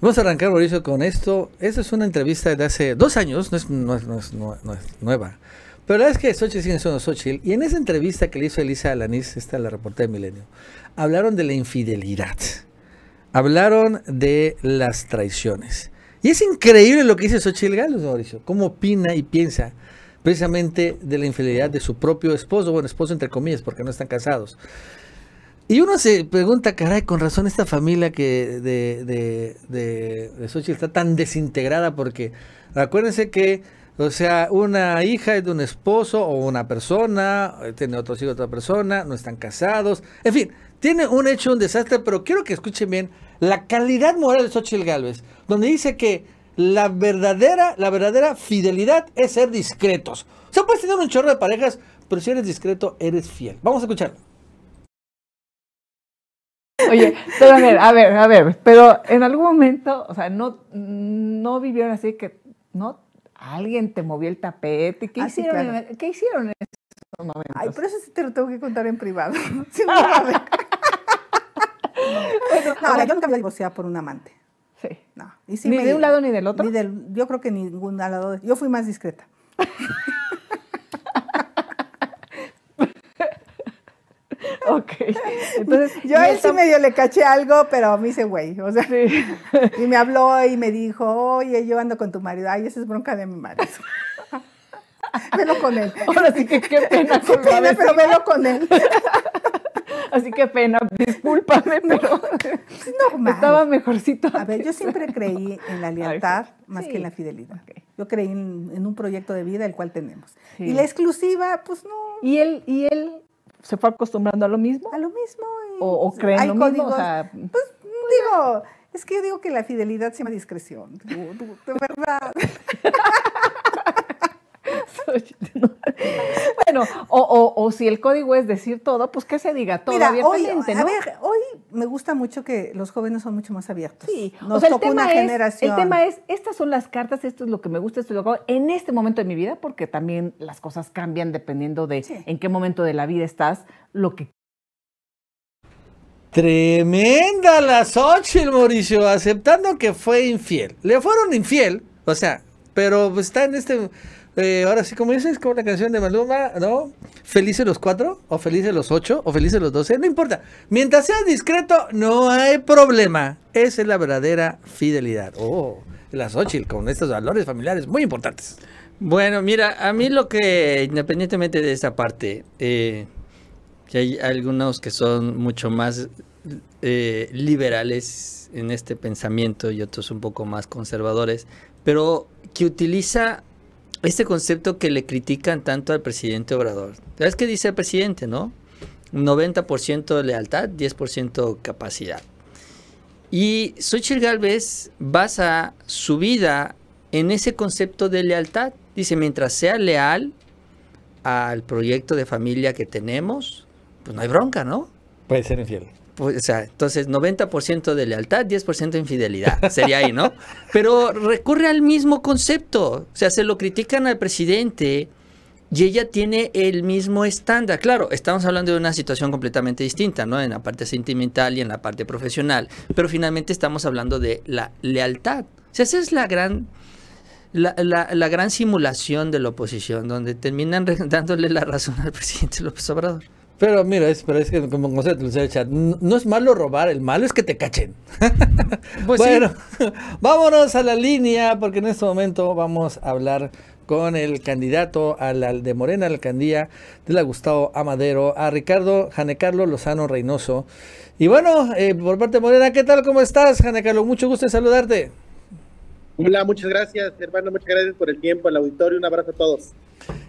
Vamos a arrancar, Mauricio, con esto. Esta es una entrevista de hace dos años, no es, nueva. Pero la verdad es que Xochitl sigue siendo Xochitl. Y en esa entrevista que le hizo Elisa Alanis, esta la reportera de Milenio, hablaron de la infidelidad. Hablaron de las traiciones. Y es increíble lo que dice Xochitl Galos, Mauricio. Cómo opina y piensa precisamente de la infidelidad de su propio esposo. Bueno, esposo entre comillas, porque no están casados. Y uno se pregunta, caray, con razón esta familia que de, de, de, Xochitl está tan desintegrada porque acuérdense que, o sea, una hija es de un esposo o una persona, eh, tiene otro hijo otra persona, no están casados, en fin, tiene un hecho, un desastre, pero quiero que escuchen bien la calidad moral de Xochitl Galvez, donde dice que la verdadera, la verdadera fidelidad es ser discretos. O sea, puedes tener un chorro de parejas, pero si eres discreto, eres fiel. Vamos a escuchar. Oye, pero a ver, a ver, a ver, pero en algún momento, o sea, no, no vivieron así que, ¿no? Alguien te movió el tapete, ¿qué ah, hicieron? ¿Qué hicieron en esos momentos? Ay, pero eso sí te lo tengo que contar en privado. no, ahora, yo nunca me divorcié por un amante. Sí. No. ni de un lado ni del otro. Ni del, yo creo que ningún lado. Yo fui más discreta. Ok. Entonces, yo a él sí medio le caché algo, pero me hice güey. O sea, y me habló y me dijo, oye, yo ando con tu marido. Ay, esa es bronca de mi marido. velo con él. Ahora sí que qué pena. qué pena, pero velo con él. Así que pena, discúlpame, pero es normal. estaba mejorcito. A ver, yo siempre creí en la lealtad más que en la fidelidad. Yo creí en, un proyecto de vida el cual tenemos. Y la exclusiva, pues no. Y él, y él se fue acostumbrando a lo mismo. A lo mismo. o, pues, creen lo mismo. pues digo, es que yo digo que la fidelidad se llama discreción. de verdad. bueno, o, si el código es decir todo, pues que se diga todo Mira, hoy, hoy me gusta mucho que los jóvenes son mucho más abiertos. Sí, nos o una generación. El tema es, estas son las cartas, esto es lo que me gusta, esto lo hago en este momento de mi vida, porque también las cosas cambian dependiendo de en qué momento de la vida estás, lo que Tremenda la Xochitl, Mauricio, aceptando que fue infiel. Le fueron infiel, o sea, pero está en este eh, ahora sí, como dices, como la canción de Maluma, ¿no? Felices los cuatro, o felices los ocho, o felices los doce, no importa. Mientras seas discreto, no hay problema. Esa es la verdadera fidelidad. Oh, las ocho con estos valores familiares muy importantes. Bueno, mira, a mí lo que, independientemente de esa parte, eh, que hay algunos que son mucho más eh, liberales en este pensamiento y otros un poco más conservadores, pero que utiliza este concepto que le critican tanto al presidente Obrador. ¿Sabes qué dice el presidente, no? 90% lealtad, 10% capacidad. Y Xochitl Galvez basa su vida en ese concepto de lealtad. Dice, mientras sea leal al proyecto de familia que tenemos, pues no hay bronca, ¿no? Puede ser infiel. Pues, entonces 90% de lealtad, 10% de infidelidad, sería ahí, ¿no? Pero recurre al mismo concepto, o sea, se lo critican al presidente y ella tiene el mismo estándar. Claro, estamos hablando de una situación completamente distinta, ¿no? En la parte sentimental y en la parte profesional, pero finalmente estamos hablando de la lealtad. O sea, esa es la gran... la gran simulación de la oposición, donde terminan dándole la razón al presidente López Obrador. Pero mira, es, que como concepto, el chat, no es malo robar, el malo es que te cachen. Pues bueno, vámonos a la línea, porque en este momento vamos a hablar con el candidato a la de Morena, alcaldía de la Gustavo Amadero, a Ricardo Janecarlo Lozano Reynoso. Y bueno, eh, por parte de Morena, ¿qué tal? ¿Cómo estás, Janecarlo? Mucho gusto en saludarte. Hola, muchas gracias, hermano. Muchas gracias por el tiempo, el auditorio. Un abrazo a todos.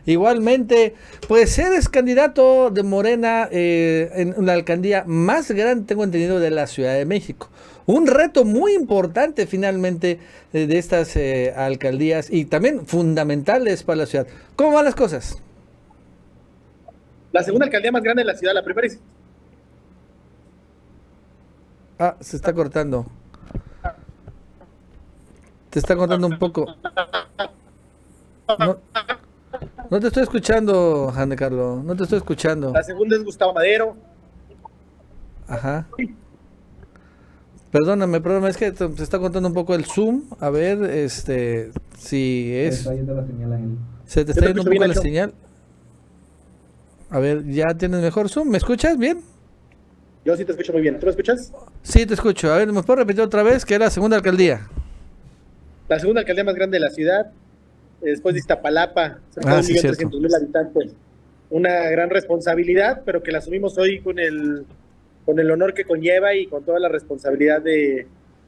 Igualmente, pues eres candidato de Morena eh, en la alcaldía más grande, tengo entendido, de la Ciudad de México. Un reto muy importante finalmente eh, de estas eh, alcaldías y también fundamentales para la ciudad. ¿Cómo van las cosas? La segunda alcaldía más grande de la ciudad, la primera Ah, se está cortando. Te está cortando un poco. No te estoy escuchando, Jane Carlos. No te estoy escuchando. La segunda es Gustavo Madero. Ajá. Perdóname, problema es que se está contando un poco el zoom. A ver, este, si es. Se te está yendo la señal ahí. Se te está yendo un poco la señal. A ver, ya tienes mejor zoom. ¿Me escuchas bien? Yo sí te escucho muy bien. ¿Tú me escuchas? Sí, te escucho. A ver, ¿me puedo repetir otra vez que era la segunda alcaldía? La segunda alcaldía más grande de la ciudad después de Iztapalapa, cerca ah, habitantes. Una gran responsabilidad, pero que la asumimos hoy con el, con el honor que conlleva y con toda la responsabilidad de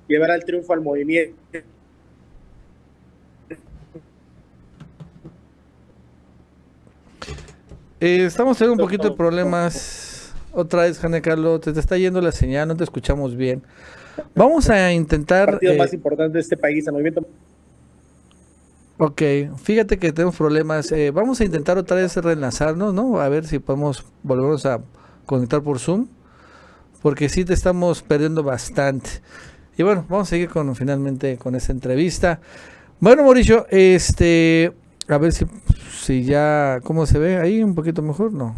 llevar al triunfo al movimiento. Eh, estamos teniendo un poquito de problemas. Otra vez, Jane Carlos, te, está yendo la señal, no te escuchamos bien. Vamos a intentar. El partido más eh, importante de este país, el movimiento Ok, fíjate que tenemos problemas. Eh, vamos a intentar otra vez reenlazarnos, ¿no? A ver si podemos volvernos a conectar por Zoom. Porque sí te estamos perdiendo bastante. Y bueno, vamos a seguir con finalmente con esta entrevista. Bueno, Mauricio, este, a ver si, ya, ¿cómo se ve ahí? Un poquito mejor, ¿no?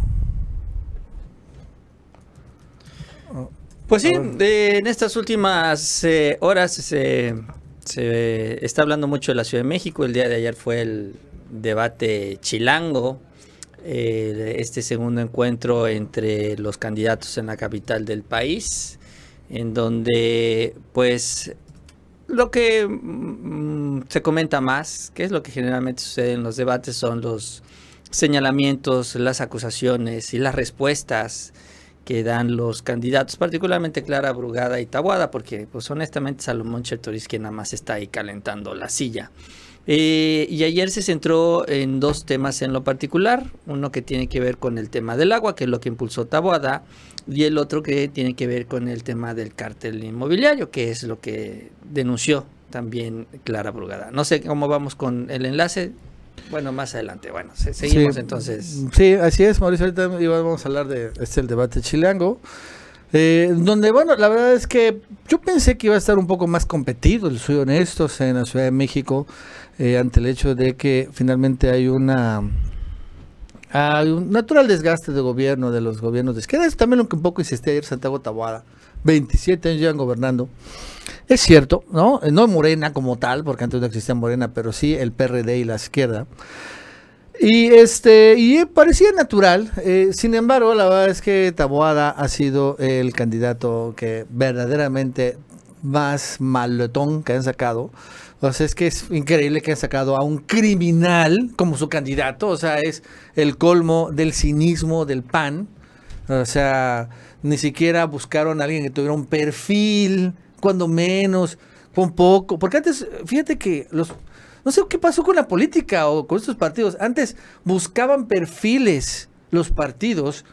Pues ah, sí, eh, en estas últimas eh, horas... Se está hablando mucho de la Ciudad de México. El día de ayer fue el debate chilango, eh, este segundo encuentro entre los candidatos en la capital del país, en donde pues lo que mm, se comenta más, que es lo que generalmente sucede en los debates, son los señalamientos, las acusaciones y las respuestas que dan los candidatos, particularmente Clara Brugada y Tabuada, porque pues honestamente Salomón que nada más está ahí calentando la silla. Eh, y ayer se centró en dos temas en lo particular, uno que tiene que ver con el tema del agua, que es lo que impulsó Tabuada y el otro que tiene que ver con el tema del cártel inmobiliario, que es lo que denunció también Clara Brugada. No sé cómo vamos con el enlace, bueno, más adelante, bueno, seguimos entonces. Sí, así es, Mauricio, ahorita vamos a hablar de este debate chilango. Eh, donde, bueno, la verdad es que yo pensé que iba a estar un poco más competido, soy honestos, en la Ciudad de México, eh, ante el hecho de que finalmente hay una un natural desgaste de gobierno, de los gobiernos de izquierda. Eso también lo que un poco insistí ayer Santiago Taboada. 27 años llevan gobernando. Es cierto, ¿no? No Morena como tal, porque antes no existía Morena, pero sí el PRD y la izquierda. Y este y eh, parecía natural, eh, sin embargo, la verdad es que Taboada ha sido el candidato que verdaderamente más maletón que han sacado. O sea, es que es increíble que han sacado a un criminal como su candidato. O sea, es el colmo del cinismo del PAN. O sea, ni siquiera buscaron a alguien que tuviera un perfil, cuando menos, con poco. Porque antes, fíjate que los... No sé qué pasó con la política o con estos partidos. Antes buscaban perfiles los partidos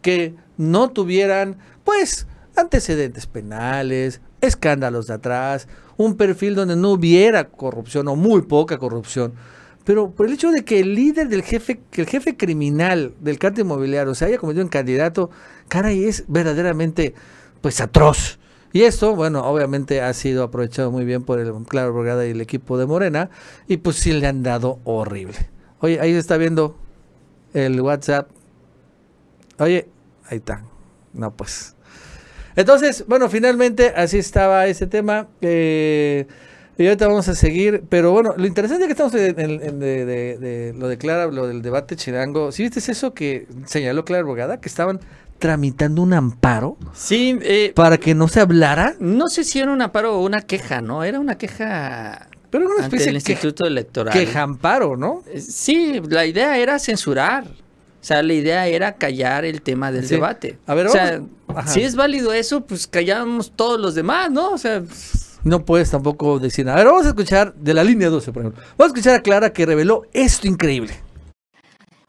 que no tuvieran, pues, antecedentes penales, escándalos de atrás, un perfil donde no hubiera corrupción o muy poca corrupción. Pero por el hecho de que el líder del jefe, que el jefe criminal del cártel inmobiliario se haya convertido en candidato, caray, es verdaderamente pues atroz. Y esto, bueno, obviamente ha sido aprovechado muy bien por el Claro Borgada y el equipo de Morena, y pues sí le han dado horrible. Oye, ahí se está viendo el WhatsApp. Oye, ahí está. No, pues. Entonces, bueno, finalmente así estaba ese tema. Eh, y ahorita vamos a seguir, pero bueno, lo interesante es que estamos en, lo de Clara, lo del debate chirango. ¿Sí viste eso que señaló Clara Abogada, Que estaban tramitando un amparo. Sí. Eh, para que no se hablara. No sé si era un amparo o una queja, ¿no? Era una queja. Pero una especie el Instituto Electoral. Queja amparo, ¿no? Eh, sí, la idea era censurar. O sea, la idea era callar el tema del debate. A ver, O sea, si es válido eso, pues callamos todos los demás, ¿no? O sea no puedes tampoco decir nada. A ver, vamos a escuchar de la línea 12, por ejemplo. Vamos a escuchar a Clara que reveló esto increíble.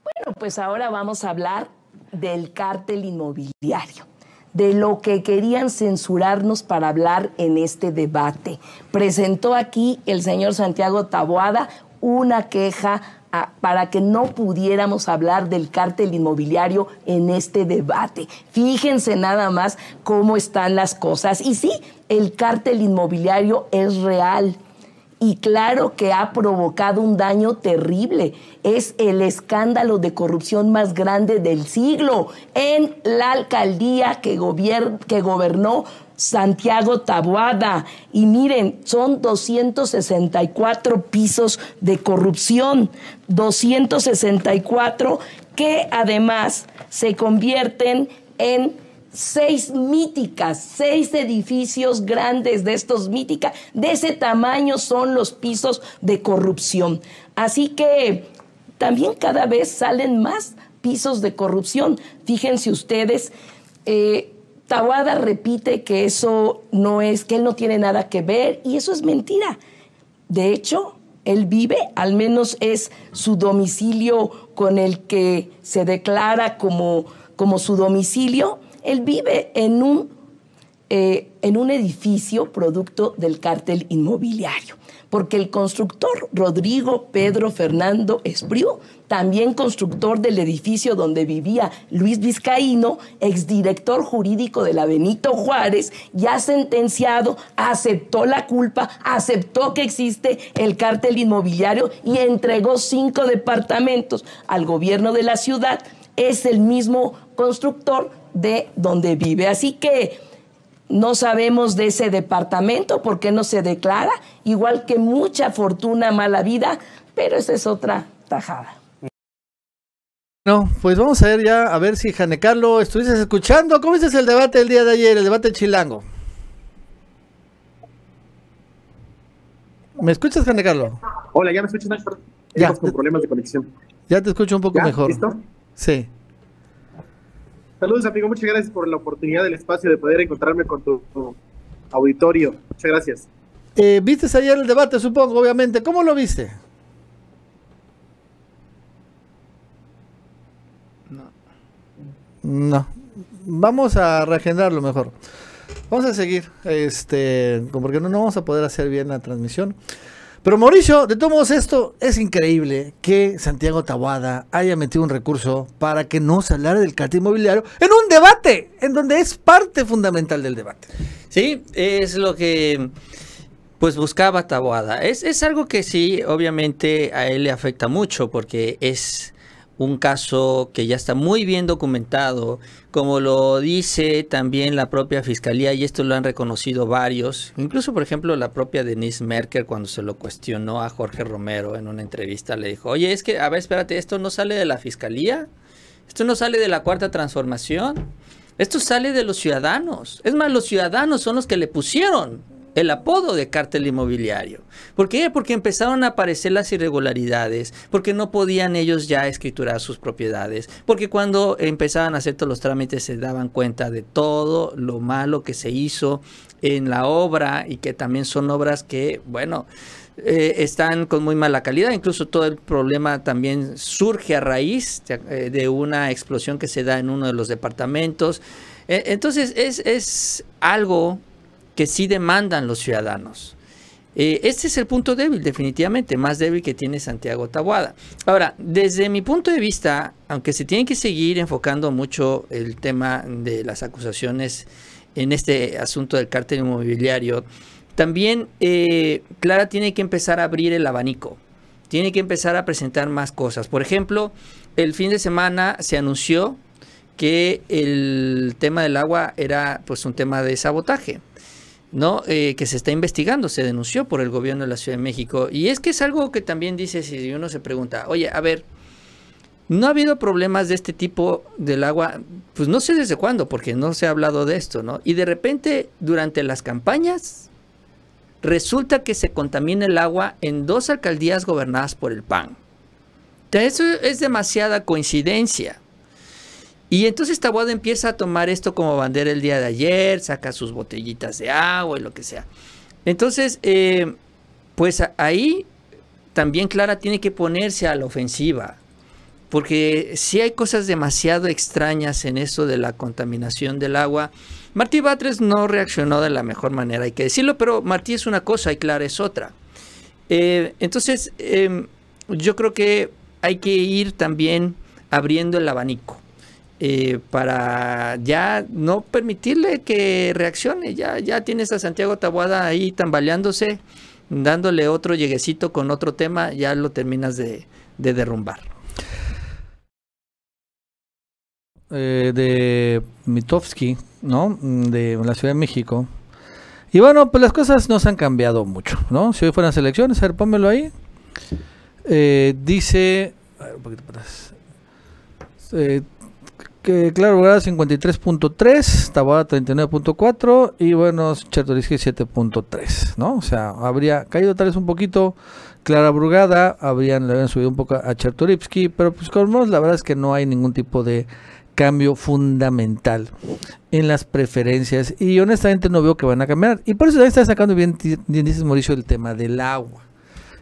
Bueno, pues ahora vamos a hablar del cártel inmobiliario de lo que querían censurarnos para hablar en este debate. Presentó aquí el señor Santiago Taboada una queja para que no pudiéramos hablar del cártel inmobiliario en este debate. Fíjense nada más cómo están las cosas. Y sí, el cártel inmobiliario es real y claro que ha provocado un daño terrible. Es el escándalo de corrupción más grande del siglo en la alcaldía que, gobernó Santiago Taboada. Y miren, son 264 pisos de corrupción, 264 que además se convierten en seis míticas, seis edificios grandes de estos míticas. De ese tamaño son los pisos de corrupción. Así que también cada vez salen más pisos de corrupción. Fíjense ustedes. Eh, Tawada repite que eso no es, que él no tiene nada que ver y eso es mentira. De hecho, él vive, al menos es su domicilio con el que se declara como su domicilio, él vive en un, eh, en un edificio producto del cártel inmobiliario, porque el constructor Rodrigo Pedro Fernando Espriu, también constructor del edificio donde vivía Luis Vizcaíno, exdirector jurídico de la Benito Juárez, ya sentenciado, aceptó la culpa, aceptó que existe el cártel inmobiliario y entregó cinco departamentos al gobierno de la ciudad. Es el mismo constructor de donde vive. Así que no sabemos de ese departamento, porque no se declara, igual que mucha fortuna, mala vida, pero esa es otra tajada. Bueno, pues vamos a ver ya, a ver si Jane Carlo, estuviste escuchando. ¿Cómo es el debate del día de ayer, el debate chilango? ¿Me escuchas, Jane Carlo? Hola, ya me escuchas, Ya. con problemas de conexión. Ya te escucho un poco mejor. ¿Listo? Sí. Saludos, amigo. Muchas gracias por la oportunidad del espacio de poder encontrarme con tu, auditorio. Muchas gracias. Eh, viste ayer el debate, supongo, obviamente. ¿Cómo lo viste? No. No. Vamos a regenerarlo mejor. Vamos a seguir, este, porque no, no vamos a poder hacer bien la transmisión. Pero Mauricio, de todos modos, esto es increíble que Santiago Taboada haya metido un recurso para que no se hablara del cartel inmobiliario en un debate, en donde es parte fundamental del debate. Sí, es lo que pues buscaba Taboada. es algo que sí, obviamente a él le afecta mucho porque es un caso que ya está muy bien documentado, como lo dice también la propia fiscalía, y esto lo han reconocido varios, incluso por ejemplo la propia Denise Merkel, cuando se lo cuestionó a Jorge Romero en una entrevista, le dijo, oye, es que, a ver, espérate, esto no sale de la fiscalía, esto no sale de la cuarta transformación, esto sale de los ciudadanos, es más, los ciudadanos son los que le pusieron el apodo de cártel inmobiliario. ¿Por qué? Porque empezaron a aparecer las irregularidades, porque no podían ellos ya escriturar sus propiedades, porque cuando empezaban a hacer todos los trámites se daban cuenta de todo lo malo que se hizo en la obra y que también son obras que, bueno, eh, están con muy mala calidad. Incluso todo el problema también surge a raíz de, eh, una explosión que se da en uno de los departamentos. E-, entonces es, es algo que sí demandan los ciudadanos. Eh, este es el punto débil, definitivamente, más débil que tiene Santiago Tabuada. Ahora, desde mi punto de vista, aunque se tiene que seguir enfocando mucho el tema de las acusaciones en este asunto del cártel inmobiliario, también eh, Clara tiene que empezar a abrir el abanico, tiene que empezar a presentar más cosas. Por ejemplo, el fin de semana se anunció que el tema del agua era pues un tema de sabotaje. Eh, que se está investigando, se denunció por el gobierno de la Ciudad de México. Y es que es algo que también dice si uno se pregunta, oye, a ver, no ha habido problemas de este tipo del agua, pues no sé desde cuándo, porque no se ha hablado de esto, ¿no? Y de repente, durante las campañas, resulta que se contamina el agua en dos alcaldías gobernadas por el PAN. eso es demasiada coincidencia. Y entonces Taboada empieza a tomar esto como bandera el día de ayer, saca sus botellitas de agua y lo que sea. Entonces, eh, pues ahí también Clara tiene que ponerse a la ofensiva, porque si hay cosas demasiado extrañas en eso de la contaminación del agua. Martí Batres no reaccionó de la mejor manera, hay que decirlo, pero Martí es una cosa y Clara es otra. Eh, entonces, em, yo creo que hay que ir también abriendo el abanico eh, para ya no permitirle que reaccione. Ya, ya tienes a Santiago Tabuada ahí tambaleándose, dándole otro lleguecito con otro tema, ya lo terminas de, derrumbar. Eh, de Mitofsky, ¿no? De la Ciudad de México. Y bueno, pues las cosas no se han cambiado mucho, ¿no? Si hoy fueran selecciones, a ver, pónmelo ahí. Eh, dice. A ver, un poquito atrás. Eh, que Claro 53.3, Tabada 39.4 y bueno, punto 7.3, ¿no? O sea, habría caído tal vez un poquito Clara Brugada, habrían, le habían subido un poco a Chertorivsky, pero pues como la verdad es que no hay ningún tipo de cambio fundamental en las preferencias y honestamente no veo que van a cambiar. Y por eso también está sacando bien, bien dices Mauricio, el tema del agua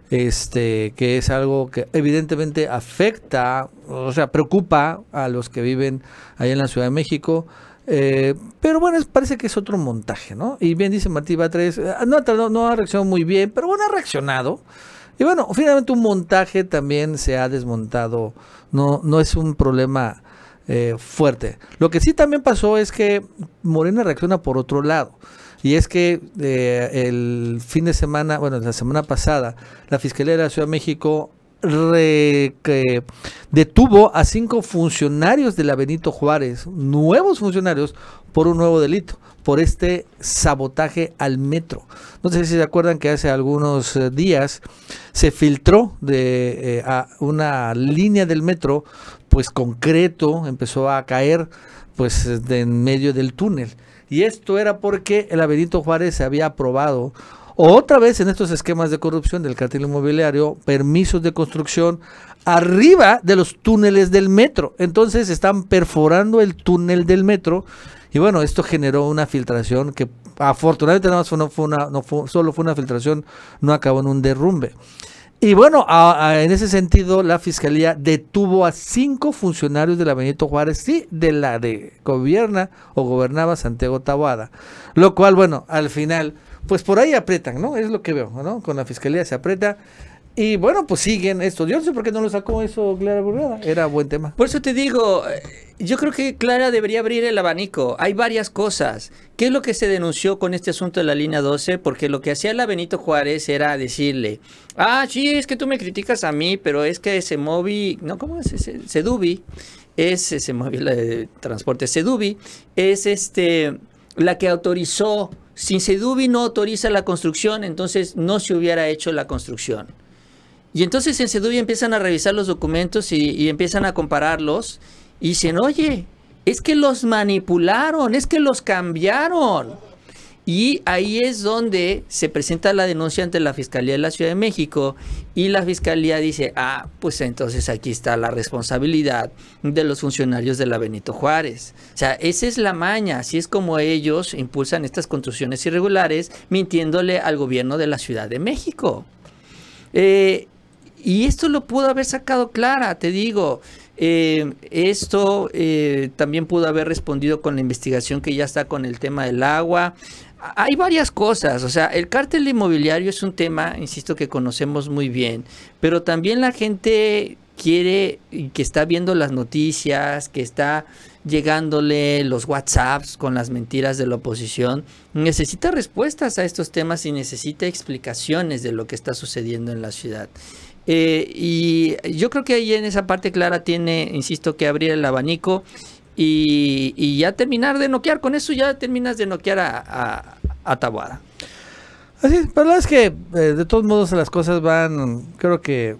este, que es algo que evidentemente afecta, o sea, preocupa a los que viven ahí en la Ciudad de México. Eh, pero bueno, parece que es otro montaje, ¿no? Y bien dice Martí Batres, eh, no, no ha reaccionado muy bien, pero bueno, ha reaccionado. Y bueno, finalmente un montaje también se ha desmontado, no, no es un problema eh, fuerte. Lo que sí también pasó es que Morena reacciona por otro lado. Y es que eh, el fin de semana, bueno, la semana pasada, la Fiscalía de la Ciudad de México detuvo a cinco funcionarios de la Benito Juárez, nuevos funcionarios, por un nuevo delito, por este sabotaje al metro. No sé si se acuerdan que hace algunos eh, días se filtró de eh, a una línea del metro, pues concreto empezó a caer pues en medio del túnel y esto era porque el Benito Juárez se había aprobado otra vez en estos esquemas de corrupción del cartel inmobiliario, permisos de construcción arriba de los túneles del metro. Entonces están perforando el túnel del metro y bueno, esto generó una filtración que afortunadamente nada no fue, solo fue una filtración, no acabó en un derrumbe. Y bueno, en ese sentido, la fiscalía detuvo a cinco funcionarios de la Benito Juárez, sí, de la de gobierna o gobernaba Santiago Taboada. Lo cual, bueno, al final, pues por ahí aprietan, ¿no? Es lo que veo, ¿no? Con la fiscalía se aprieta y bueno, pues siguen estos. Yo no por qué no lo sacó eso Clara Burgada. Era buen tema. Por eso te digo, eh, yo creo que Clara debería abrir el abanico. Hay varias cosas. ¿Qué es lo que se denunció con este asunto de la línea 12? Porque lo que hacía la Benito Juárez era decirle, ah, sí, es que tú me criticas a mí, pero es que ese móvil, no, ¿cómo es? Ese, Sedubi, es ese móvil de transporte. Sedubi es este, la que autorizó. Sin Sedubi no autoriza la construcción, entonces no se hubiera hecho la construcción. Y entonces en y empiezan a revisar los documentos y, empiezan a compararlos y dicen, oye, es que los manipularon, es que los cambiaron. Y ahí es donde se presenta la denuncia ante la Fiscalía de la Ciudad de México y la Fiscalía dice, ah, pues entonces aquí está la responsabilidad de los funcionarios de la Benito Juárez. O sea, esa es la maña, así es como ellos impulsan estas construcciones irregulares mintiéndole al gobierno de la Ciudad de México. Eh, y esto lo pudo haber sacado Clara, te digo. Eh, esto eh, también pudo haber respondido con la investigación que ya está con el tema del agua. Hay varias cosas, o sea, el cártel inmobiliario es un tema, insisto, que conocemos muy bien, pero también la gente quiere, que está viendo las noticias, que está llegándole los WhatsApps con las mentiras de la oposición, necesita respuestas a estos temas y necesita explicaciones de lo que está sucediendo en la ciudad. Eh, y yo creo que ahí en esa parte Clara tiene, insisto, que abrir el abanico y, ya terminar de noquear. Con eso ya terminas de noquear a, a, Así la verdad es que eh, de todos modos las cosas van, creo que,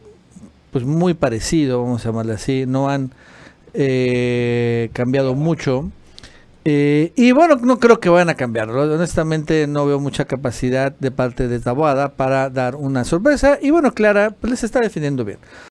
pues muy parecido, vamos a llamarle así. No han eh, cambiado mucho. Eh, y bueno, no creo que vayan a cambiarlo. Honestamente, no veo mucha capacidad de parte de Taboada para dar una sorpresa. Y bueno, Clara pues, les está definiendo bien.